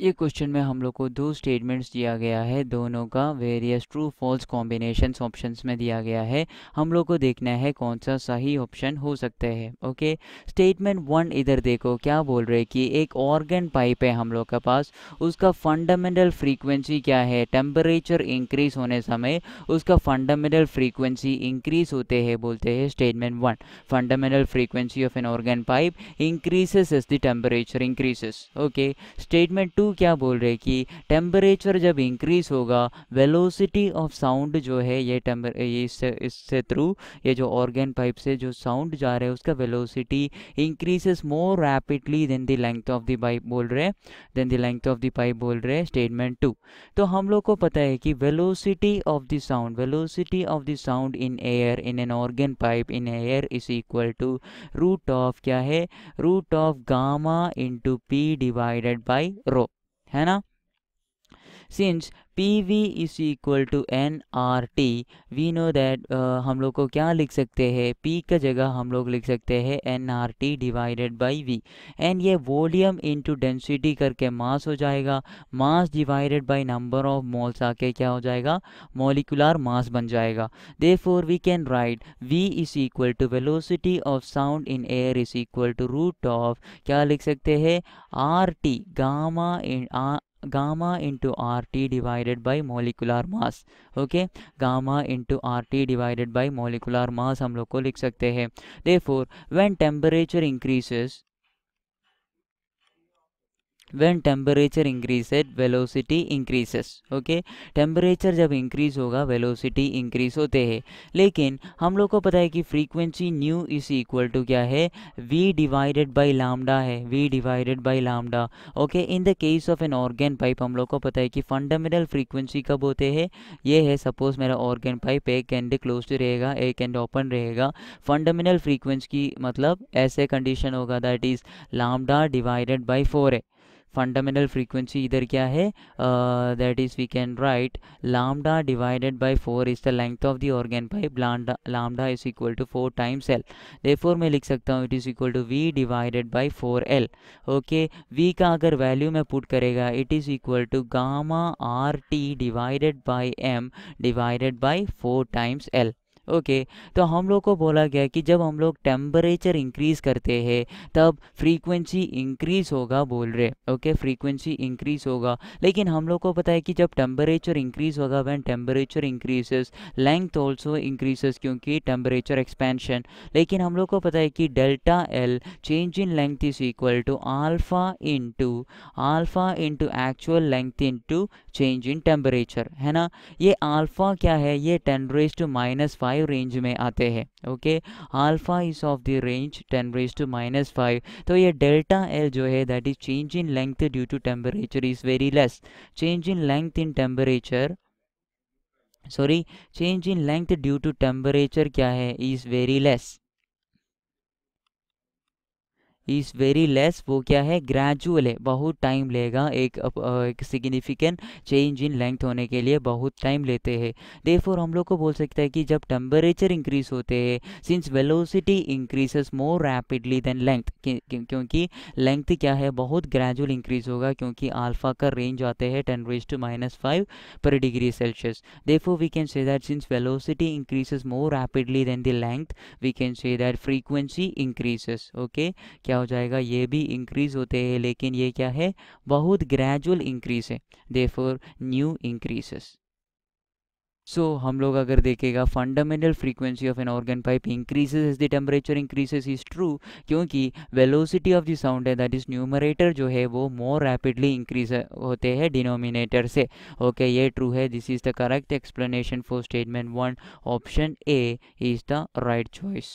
ये क्वेश्चन में हम लोग को दो स्टेटमेंट्स दिया गया है दोनों का various true false combination option में दिया गया है हम लोग को देखना है कौन सा सही ऑप्शन हो सकता है ओके स्टेटमेंट वन इधर देखो क्या बोल रहे कि एक ऑर्गन पाइप है हम लोग के पास उसका फंडामेंटल फ्रीक्वेंसी क्या है टेम्परेचर इंक्रीज होने समय उसका फंडामेंटल फ्रीक्वेंसी इंक्रीज होते हैं बोलते हैं statement one fundamental frequency of an organ pipe increases is the temperature increases okay statement two वो क्या बोल रहे हैं कि टेम्परेचर जब इंक्रीज होगा वेलोसिटी ऑफ साउंड जो है ये टेम्पर इससे इससे थ्रू ये जो ऑर्गेन पाइप से जो साउंड जा रहे हैं उसका velocity increases more rapidly than the length of the pipe बोल रहे हैं than the length of the pipe बोल रहे हैं स्टेटमेंट टू तो हम लोग को पता है कि velocity of the sound velocity of the sound in air in an organ pipe in air is equal to root of क्या है root of gamma into P divided by rho है ना since P V is equal to n R T we know that हम लोग को क्या लिख सकते हैं पी का जगह हम लोग लिख सकते हैं n R T divided by V and ये वॉल्यूम टू डेंसिटी करके मास हो जाएगा mass divided by number of moles आके क्या हो जाएगा मोलिकुलर मास बन जाएगा therefore we can write V is equal to velocity of sound in air is equal to root of क्या लिख सकते हैं R T gamma in gamma into rt divided by molecular mass okay gamma into are T divided by molecular mass हम लोग को लिख सकते हैं therefore when temperature increases when temperature increases velocity increases okay temperature जब increase होगा velocity increase होते हैं लेकिन हम लोग को पता है कि frequency nu is equal to क्या है वी डिवाइडेड बाई लामडा है V divided by lambda okay in the case of an organ pipe हम लोग को पता है कि फंडामेंटल फ्रीक्वेंसी कब होते हैं ये है सपोज मेरा ऑर्गेन पाइप एक एंड क्लोज रहेगा एक एंड ओपन रहेगा फंडामेंटल फ्रीक्वेंसी की मतलब ऐसे कंडीशन होगा that is lambda divided by four है फंडामेंटल फ्रीक्वेंसी इधर क्या है that is we can write lambda divided by four is the length of the organ pipe lambda is equal to four times L दे मैं लिख सकता हूँ it is equal to V divided by four L okay V का अगर value में put करेगा it is equal to gamma R T divided by M divided by four times L okay तो हम लोग को बोला गया कि जब हम लोग टेम्परेचर इंक्रीज़ करते हैं तब फ्रीक्वेंसी इंक्रीज़ होगा बोल रहे ओके फ्रीक्वेंसी इंक्रीज़ होगा लेकिन हम लोग को पता है कि जब टेम्परेचर इंक्रीज़ होगा when temperature increases length also increases क्योंकि टेम्परेचर एक्सपेंशन लेकिन हम लोग को पता है कि delta L change in length is equal to alpha into alpha into actual length into change in temperature है ना ये अल्फा क्या है ये ten raise to minus five range में आते हैं okay alpha is of the range ten raise to minus five तो ये डेल्टा एल जो है that is change in length due to temperature is very less change in length in temperature sorry change in length due to temperature क्या है is very less is very less वो क्या है gradual है बहुत time लेगा एक, एक सिग्निफिकेंट चेंज इन लेंथ होने के लिए बहुत टाइम लेते हैं देफोर हम लोग को बोल सकते हैं कि जब टेम्परेचर इंक्रीज होते हैं since velocity increases more rapidly than length क्योंकि लेंथ क्या है बहुत ग्रेजुअल इंक्रीज होगा क्योंकि आल्फा का रेंज आते हैं ten raise to minus five पर degree Celsius therefore we can say that since velocity increases more rapidly than the length we can say that frequency increases okay क्या हो जाएगा ये भी इंक्रीज़ होते हैं लेकिन ये क्या है बहुत ग्रेजुअल इंक्रीज़ है they new increases so so, हम लोग अगर देखेगा fundamental frequency of an organ pipe increases is the temperature increases is true क्योंकि वेलोसिटी ऑफ द साउंड है दैट इज न्यूमरेटर जो है वो मोर रैपिडली इंक्रीज होते हैं डिनोमिनेटर से ओके okay, ये ट्रू है this is the correct explanation for statement one option A is the right choice